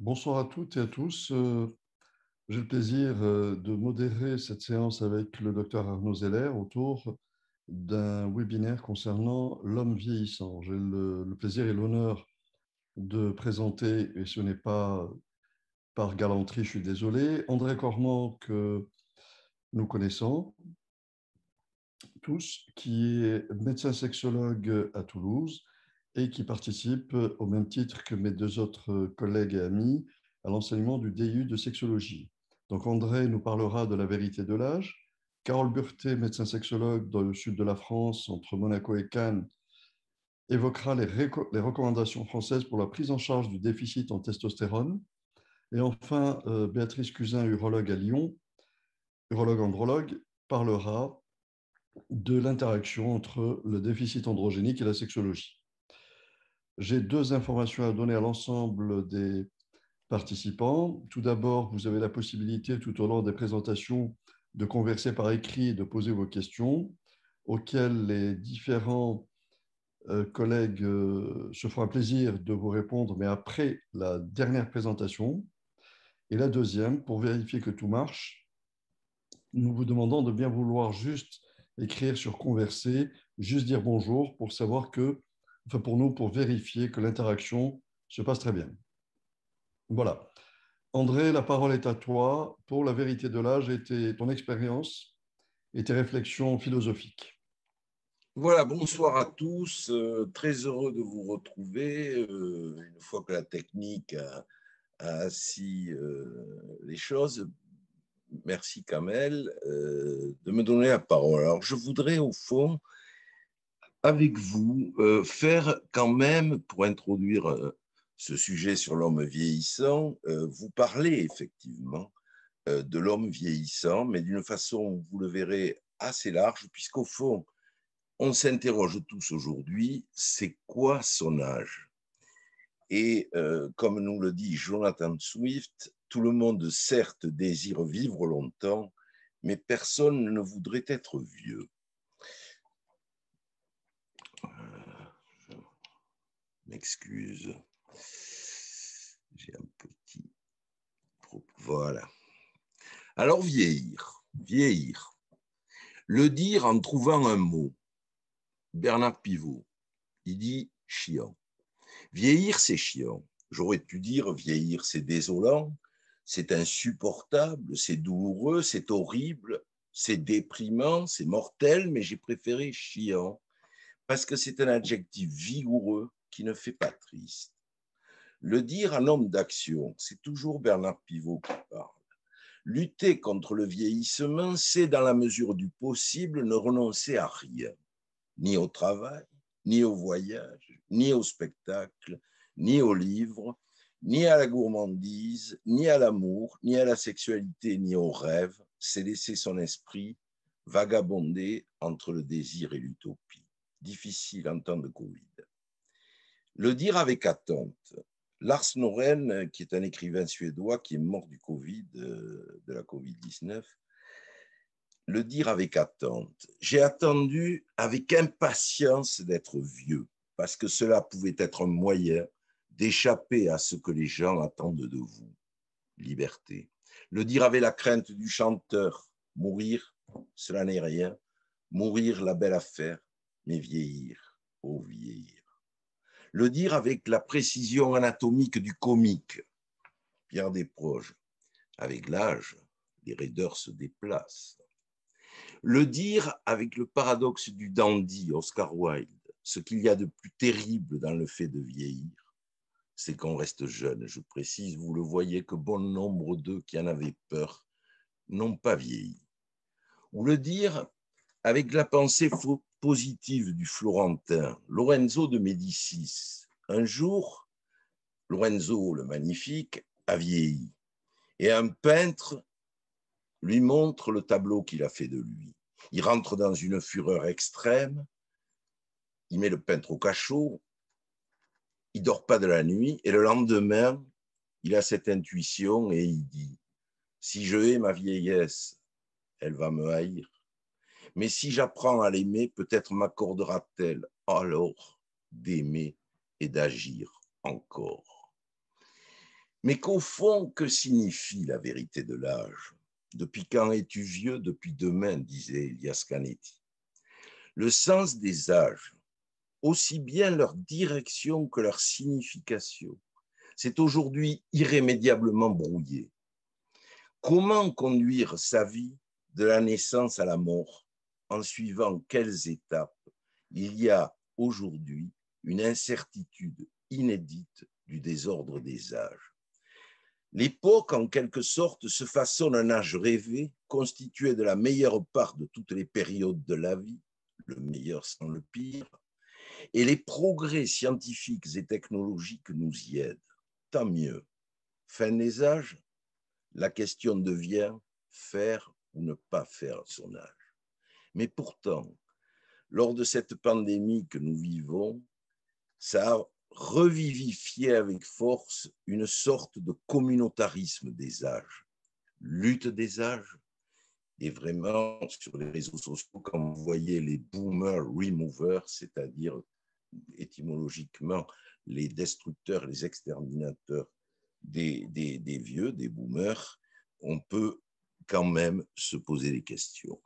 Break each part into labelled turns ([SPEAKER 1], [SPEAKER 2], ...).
[SPEAKER 1] Bonsoir à toutes et à tous. Euh, j'ai le plaisir euh, de modérer cette séance avec le docteur Arnaud Zeller autour d'un webinaire concernant l'homme vieillissant. J'ai le, plaisir et l'honneur de présenter, et ce n'est pas par galanterie, je suis désolé, André Cormand que nous connaissons tous, qui est médecin sexologue à Toulouse, et qui participe, euh, au même titre que mes deux autres euh, collègues et amis, à l'enseignement du DU de sexologie. Donc André nous parlera de la vérité de l'âge, Carole Burté, médecin sexologue dans le sud de la France, entre Monaco et Cannes, évoquera les, recommandations françaises pour la prise en charge du déficit en testostérone. Et enfin, euh, Béatrice Cusin, urologue à Lyon, urologue andrologue, parlera de l'interaction entre le déficit androgénique et la sexologie. J'ai deux informations à donner à l'ensemble des participants. Tout d'abord, vous avez la possibilité tout au long des présentations de converser par écrit et de poser vos questions auxquelles les différents euh, collègues euh, se feront un plaisir de vous répondre, mais après la dernière présentation. Et la deuxième, pour vérifier que tout marche, nous vous demandons de bien vouloir juste écrire sur converser, juste dire bonjour pour savoir que enfin pour nous, pour vérifier que l'interaction se passe très bien. Voilà. André, la parole est à toi pour la vérité de l'âge et ton expérience et tes réflexions philosophiques.
[SPEAKER 2] Voilà, bonsoir à tous. Euh, très heureux de vous retrouver. Euh, une fois que la technique a, assis euh, les choses, merci Kamel de me donner la parole. Alors, je voudrais au fond avec vous euh, faire quand même, pour introduire euh, ce sujet sur l'homme vieillissant, euh, vous parler effectivement de l'homme vieillissant, mais d'une façon, vous le verrez, assez large, puisqu'au fond, on s'interroge tous aujourd'hui, c'est quoi son âge Et comme nous le dit Jonathan Swift, tout le monde certes désire vivre longtemps, mais personne ne voudrait être vieux. Excuse, J'ai un petit. Voilà. Alors vieillir, vieillir. Le dire en trouvant un mot. Bernard Pivot, il dit chiant. Vieillir, c'est chiant. J'aurais pu dire vieillir, c'est désolant, c'est insupportable, c'est douloureux, c'est horrible, c'est déprimant, c'est mortel, mais j'ai préféré chiant parce que c'est un adjectif vigoureux qui ne fait pas triste. Le dire un homme d'action, c'est toujours Bernard Pivot qui parle. Lutter contre le vieillissement, c'est dans la mesure du possible ne renoncer à rien, ni au travail, ni au voyage, ni au spectacle, ni au livre, ni à la gourmandise, ni à l'amour, ni à la sexualité, ni au rêve, c'est laisser son esprit vagabonder entre le désir et l'utopie. Difficile en temps de Covid. Le dire avec attente. Lars Noren, euh, qui est un écrivain suédois qui est mort du Covid, euh, de la Covid-19, le dire avec attente. J'ai attendu avec impatience d'être vieux, parce que cela pouvait être un moyen d'échapper à ce que les gens attendent de vous. Liberté. Le dire avec la crainte du chanteur. Mourir, cela n'est rien. Mourir, la belle affaire, mais vieillir, oh vieillir le dire avec la précision anatomique du comique. Pierre Desproges, avec l'âge, les raideurs se déplacent. Le dire avec le paradoxe du dandy, Oscar Wilde, ce qu'il y a de plus terrible dans le fait de vieillir, c'est qu'on reste jeune. Je précise, vous le voyez, que bon nombre d'eux qui en avaient peur n'ont pas vieilli. Ou le dire avec la pensée positive du Florentin Lorenzo de Médicis. Un jour, Lorenzo le Magnifique a vieilli et un peintre lui montre le tableau qu'il a fait de lui. Il rentre dans une fureur extrême, il met le peintre au cachot, il dort pas de la nuit et le lendemain, il a cette intuition et il dit si je hais ma vieillesse, elle va me haïr. Mais si j'apprends à l'aimer, peut-être m'accordera-t-elle alors d'aimer et d'agir encore. Mais qu'au fond, que signifie la vérité de l'âge Depuis quand es-tu vieux Depuis demain, disait Elias Canetti. Le sens des âges, aussi bien leur direction que leur signification, c'est aujourd'hui irrémédiablement brouillé. Comment conduire sa vie de la naissance à la mort en suivant quelles étapes il y a aujourd'hui une incertitude inédite du désordre des âges. L'époque, en quelque sorte, se façonne un âge rêvé, constitué de la meilleure part de toutes les périodes de la vie, le meilleur sans le pire, et les progrès scientifiques et technologiques nous y aident. Tant mieux. Fin des âges, la question devient faire ou ne pas faire son âge. Mais pourtant, lors de cette pandémie que nous vivons, ça a revivifié avec force une sorte de communautarisme des âges, lutte des âges. Et vraiment, sur les réseaux sociaux, quand vous voyez les boomers removers, c'est-à-dire étymologiquement les destructeurs, les exterminateurs des, des vieux, des boomers, on peut quand même se poser des questions.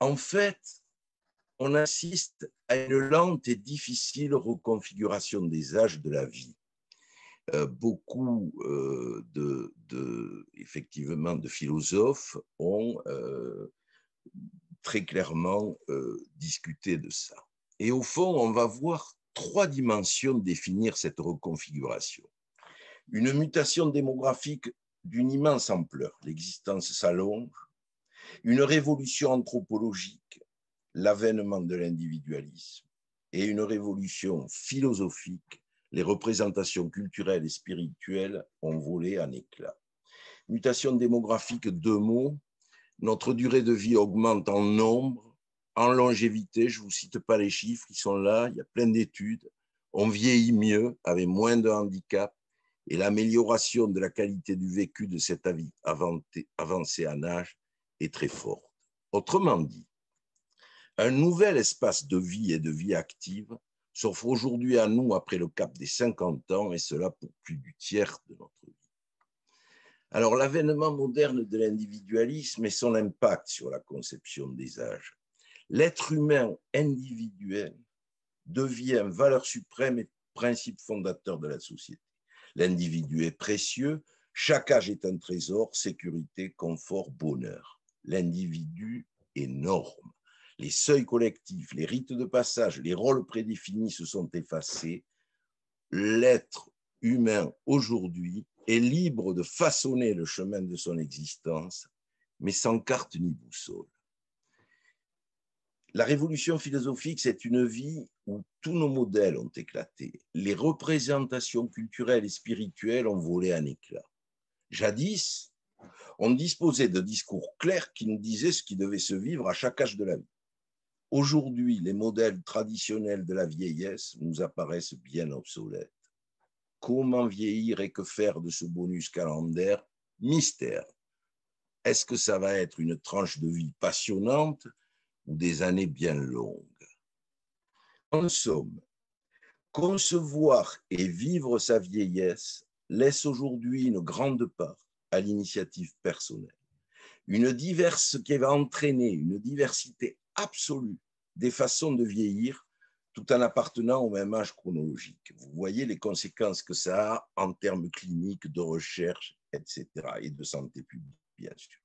[SPEAKER 2] En fait, on assiste à une lente et difficile reconfiguration des âges de la vie. Euh, beaucoup euh, de, effectivement, de philosophes ont euh, très clairement discuté de ça. Et au fond, on va voir trois dimensions définir cette reconfiguration. Une mutation démographique d'une immense ampleur. L'existence s'allonge, une révolution anthropologique, l'avènement de l'individualisme, et une révolution philosophique, les représentations culturelles et spirituelles ont volé en éclats. Mutation démographique, deux mots, notre durée de vie augmente en nombre, en longévité, je ne vous cite pas les chiffres, ils sont là, il y a plein d'études, on vieillit mieux, avec moins de handicap, et l'amélioration de la qualité du vécu de cette avancée en âge est très forte. Autrement dit, un nouvel espace de vie et de vie active s'offre aujourd'hui à nous après le cap des 50 ans, et cela pour plus du tiers de notre vie. Alors l'avènement moderne de l'individualisme et son impact sur la conception des âges. L'être humain individuel devient valeur suprême et principe fondateur de la société. L'individu est précieux, chaque âge est un trésor, sécurité, confort, bonheur l'individu est norme. Les seuils collectifs, les rites de passage, les rôles prédéfinis se sont effacés. L'être humain aujourd'hui est libre de façonner le chemin de son existence, mais sans carte ni boussole. La révolution philosophique, c'est une vie où tous nos modèles ont éclaté. Les représentations culturelles et spirituelles ont volé un éclat. Jadis, on disposait de discours clairs qui nous disaient ce qui devait se vivre à chaque âge de la vie. Aujourd'hui, les modèles traditionnels de la vieillesse nous apparaissent bien obsolètes. Comment vieillir et que faire de ce bonus calendaire Mystère. Est-ce que ça va être une tranche de vie passionnante ou des années bien longues En somme, concevoir et vivre sa vieillesse laisse aujourd'hui une grande part à l'initiative personnelle. Une diverse qui va entraîner une diversité absolue des façons de vieillir tout en appartenant au même âge chronologique. Vous voyez les conséquences que ça a en termes cliniques, de recherche, etc., et de santé publique, bien sûr.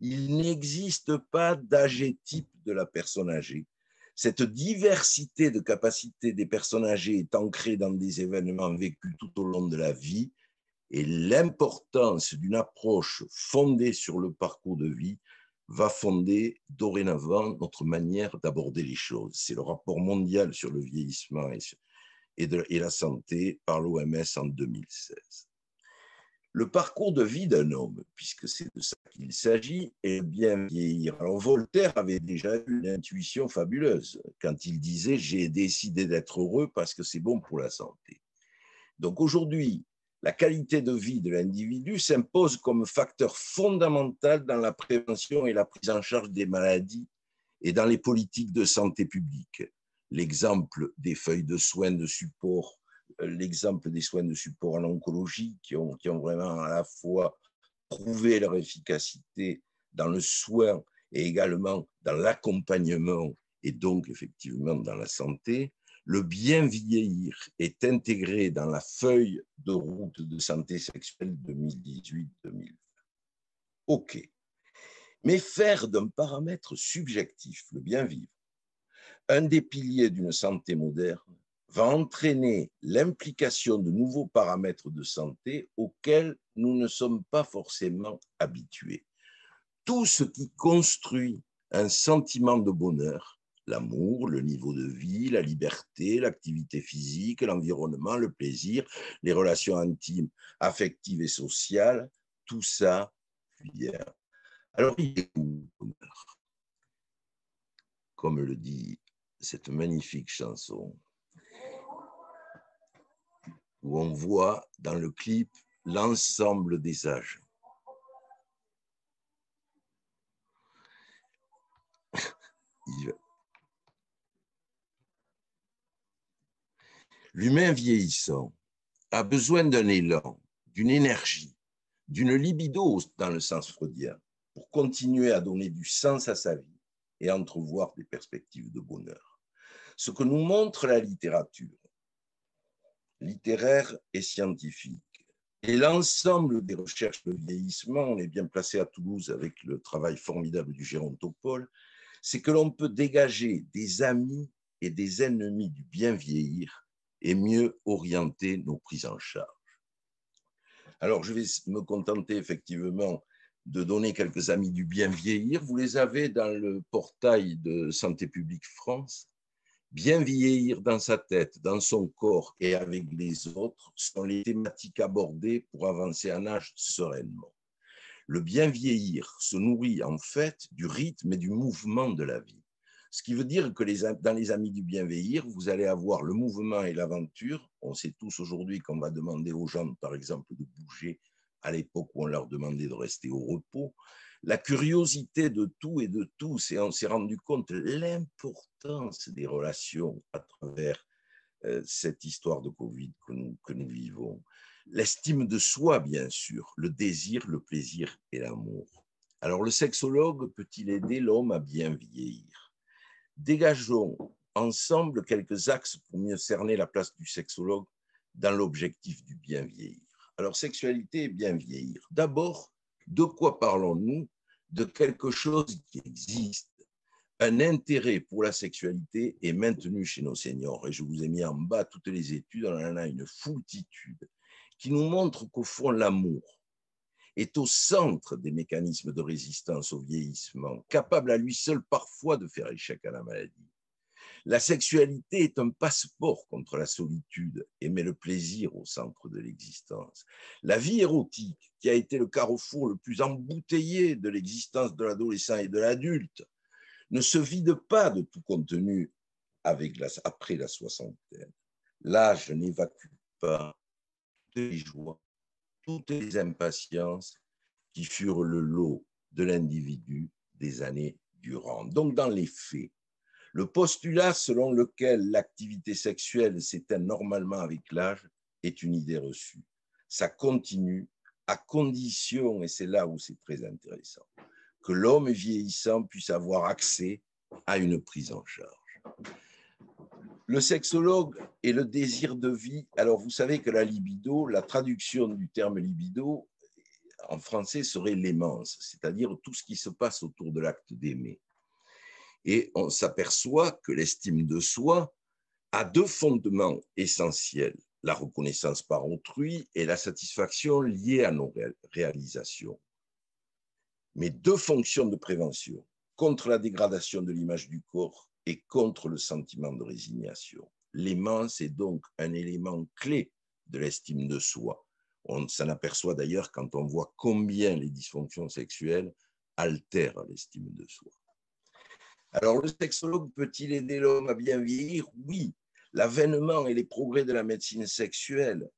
[SPEAKER 2] Il n'existe pas d'âge type de la personne âgée. Cette diversité de capacités des personnes âgées est ancrée dans des événements vécus tout au long de la vie et l'importance d'une approche fondée sur le parcours de vie va fonder dorénavant notre manière d'aborder les choses. C'est le rapport mondial sur le vieillissement et, la santé par l'OMS en 2016. Le parcours de vie d'un homme, puisque c'est de ça qu'il s'agit, est bien vieillir. Alors Voltaire avait déjà eu une intuition fabuleuse quand il disait ⁇ J'ai décidé d'être heureux parce que c'est bon pour la santé ⁇ Donc aujourd'hui, la qualité de vie de l'individu s'impose comme facteur fondamental dans la prévention et la prise en charge des maladies et dans les politiques de santé publique. L'exemple des feuilles de soins de support, euh, l'exemple des soins de support en oncologie qui ont, qui ont vraiment à la fois prouvé leur efficacité dans le soin et également dans l'accompagnement et donc effectivement dans la santé, le bien vieillir est intégré dans la feuille de route de santé sexuelle 2018-2020. OK. Mais faire d'un paramètre subjectif, le bien vivre, un des piliers d'une santé moderne, va entraîner l'implication de nouveaux paramètres de santé auxquels nous ne sommes pas forcément habitués. Tout ce qui construit un sentiment de bonheur l'amour, le niveau de vie, la liberté, l'activité physique, l'environnement, le plaisir, les relations intimes, affectives et sociales, tout ça vient. Alors il est où Comme le dit cette magnifique chanson, où on voit dans le clip l'ensemble des âges. L'humain vieillissant a besoin d'un élan, d'une énergie, d'une libido dans le sens freudien, pour continuer à donner du sens à sa vie et entrevoir des perspectives de bonheur. Ce que nous montre la littérature, littéraire et scientifique, et l'ensemble des recherches de vieillissement, on est bien placé à Toulouse avec le travail formidable du gérontopole, c'est que l'on peut dégager des amis et des ennemis du bien vieillir et mieux orienter nos prises en charge. Alors, je vais me contenter effectivement de donner quelques amis du bien vieillir. Vous les avez dans le portail de Santé publique France. Bien vieillir dans sa tête, dans son corps et avec les autres sont les thématiques abordées pour avancer en âge sereinement. Le bien vieillir se nourrit en fait du rythme et du mouvement de la vie. Ce qui veut dire que dans les Amis du Bienveillir, vous allez avoir le mouvement et l'aventure. On sait tous aujourd'hui qu'on va demander aux gens, par exemple, de bouger à l'époque où on leur demandait de rester au repos. La curiosité de tout et de tous, et on s'est rendu compte l'importance des relations à travers euh, cette histoire de Covid que nous vivons. L'estime de soi, bien sûr, le désir, le plaisir et l'amour. Alors le sexologue peut-il aider l'homme à bien vieillir Dégageons ensemble quelques axes pour mieux cerner la place du sexologue dans l'objectif du bien vieillir. Alors, sexualité et bien vieillir. D'abord, de quoi parlons-nous De quelque chose qui existe. Un intérêt pour la sexualité est maintenu chez nos seniors. Et je vous ai mis en bas toutes les études, on en a une foultitude, qui nous montre qu'au fond, l'amour, est au centre des mécanismes de résistance au vieillissement, capable à lui seul parfois de faire échec à la maladie. La sexualité est un passeport contre la solitude et met le plaisir au centre de l'existence. La vie érotique, qui a été le carrefour le plus embouteillé de l'existence de l'adolescent et de l'adulte, ne se vide pas de tout contenu avec après la soixantaine. L'âge n'évacue pas de joie toutes les impatiences qui furent le lot de l'individu des années durant. Donc dans les faits, le postulat selon lequel l'activité sexuelle s'éteint normalement avec l'âge est une idée reçue. Ça continue à condition, et c'est là où c'est très intéressant, que l'homme vieillissant puisse avoir accès à une prise en charge. Le sexologue et le désir de vie. Alors, vous savez que la libido, la traduction du terme libido en français serait l'aimance, c'est-à-dire tout ce qui se passe autour de l'acte d'aimer. Et on s'aperçoit que l'estime de soi a deux fondements essentiels, la reconnaissance par autrui et la satisfaction liée à nos réalisations. Mais deux fonctions de prévention contre la dégradation de l'image du corps contre le sentiment de résignation. L'aimance est donc un élément clé de l'estime de soi. On s'en aperçoit d'ailleurs quand on voit combien les dysfonctions sexuelles altèrent l'estime de soi. Alors le sexologue peut-il aider l'homme à bien vieillir Oui. L'avènement et les progrès de la médecine sexuelle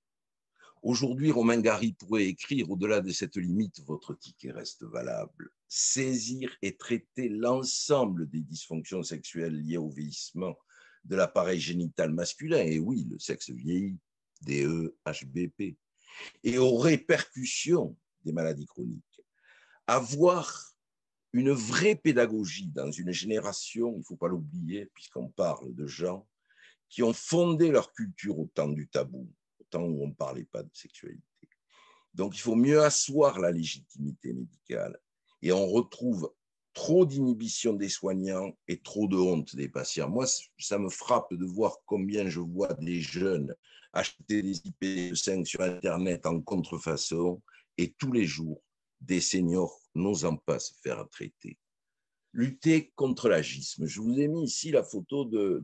[SPEAKER 2] Aujourd'hui, Romain Gary pourrait écrire au-delà de cette limite, votre ticket reste valable. Saisir et traiter l'ensemble des dysfonctions sexuelles liées au vieillissement de l'appareil génital masculin, et oui, le sexe vieilli, e, HBP, et aux répercussions des maladies chroniques. Avoir une vraie pédagogie dans une génération, il ne faut pas l'oublier, puisqu'on parle de gens qui ont fondé leur culture au temps du tabou, temps où on ne parlait pas de sexualité. Donc il faut mieux asseoir la légitimité médicale. Et on retrouve trop d'inhibition des soignants et trop de honte des patients. Moi, ça me frappe de voir combien je vois des jeunes acheter des IP5 e sur Internet en contrefaçon et tous les jours, des seniors n'osant pas se faire traiter. Lutter contre l'agisme. Je vous ai mis ici la photo d'une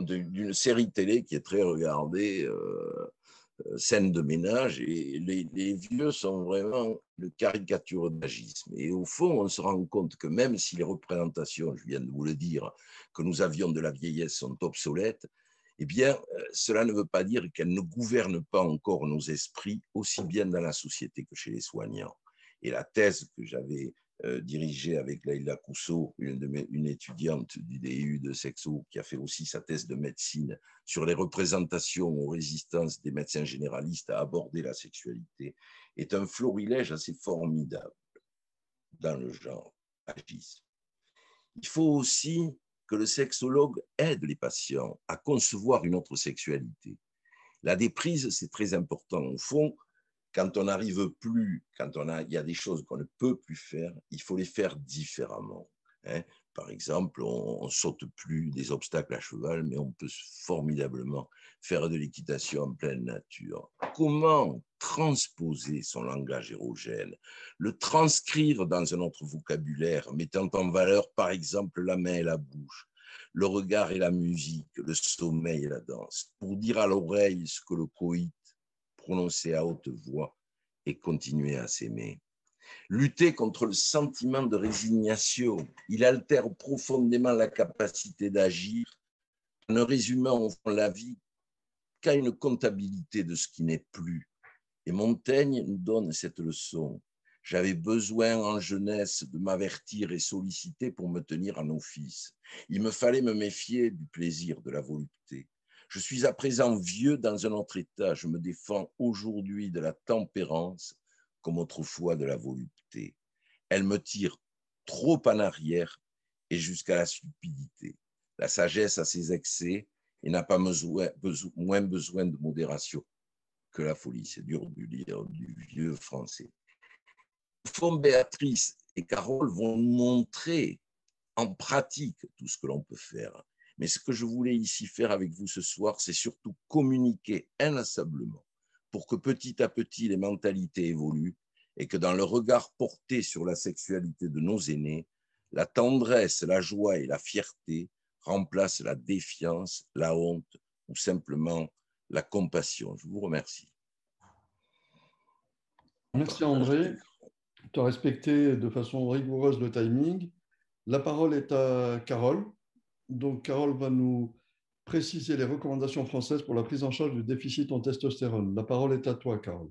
[SPEAKER 2] de, de, série télé qui est très regardée. Euh, euh, scènes de ménage et les, vieux sont vraiment le caricature d'agisme. Et au fond, on se rend compte que même si les représentations, je viens de vous le dire, que nous avions de la vieillesse sont obsolètes, eh bien, euh, cela ne veut pas dire qu'elles ne gouvernent pas encore nos esprits, aussi bien dans la société que chez les soignants. Et la thèse que j'avais euh, dirigée avec Laila Cousseau, une, étudiante du DU de Sexo, qui a fait aussi sa thèse de médecine sur les représentations aux résistances des médecins généralistes à aborder la sexualité, est un florilège assez formidable dans le genre Agis. Il faut aussi que le sexologue aide les patients à concevoir une autre sexualité. La déprise, c'est très important. Au fond, quand on n'arrive plus, quand on a, il y a des choses qu'on ne peut plus faire, il faut les faire différemment. Hein. Par exemple, on, ne saute plus des obstacles à cheval, mais on peut formidablement faire de l'équitation en pleine nature. Comment transposer son langage érogène, le transcrire dans un autre vocabulaire, mettant en valeur, par exemple, la main et la bouche, le regard et la musique, le sommeil et la danse, pour dire à l'oreille ce que le coït prononcer à haute voix et continuer à s'aimer. Lutter contre le sentiment de résignation, il altère profondément la capacité d'agir en ne résumant la vie qu'à une comptabilité de ce qui n'est plus. Et Montaigne nous donne cette leçon. J'avais besoin en jeunesse de m'avertir et solliciter pour me tenir en office. Il me fallait me méfier du plaisir, de la volupté. Je suis à présent vieux dans un autre état. Je me défends aujourd'hui de la tempérance comme autrefois de la volupté. Elle me tire trop en arrière et jusqu'à la stupidité. La sagesse a ses excès et n'a pas moins besoin de modération que la folie. C'est dur de lire du vieux français. Fond Béatrice et Carole vont montrer en pratique tout ce que l'on peut faire. Mais ce que je voulais ici faire avec vous ce soir, c'est surtout communiquer inlassablement pour que petit à petit les mentalités évoluent et que dans le regard porté sur la sexualité de nos aînés, la tendresse, la joie et la fierté remplacent la défiance, la honte ou simplement la compassion. Je vous remercie.
[SPEAKER 1] Merci André. Tu as respecté de façon rigoureuse le timing. La parole est à Carole. Donc, Carole va nous préciser les recommandations françaises pour la prise en charge du déficit en testostérone. La parole est à toi, Carole.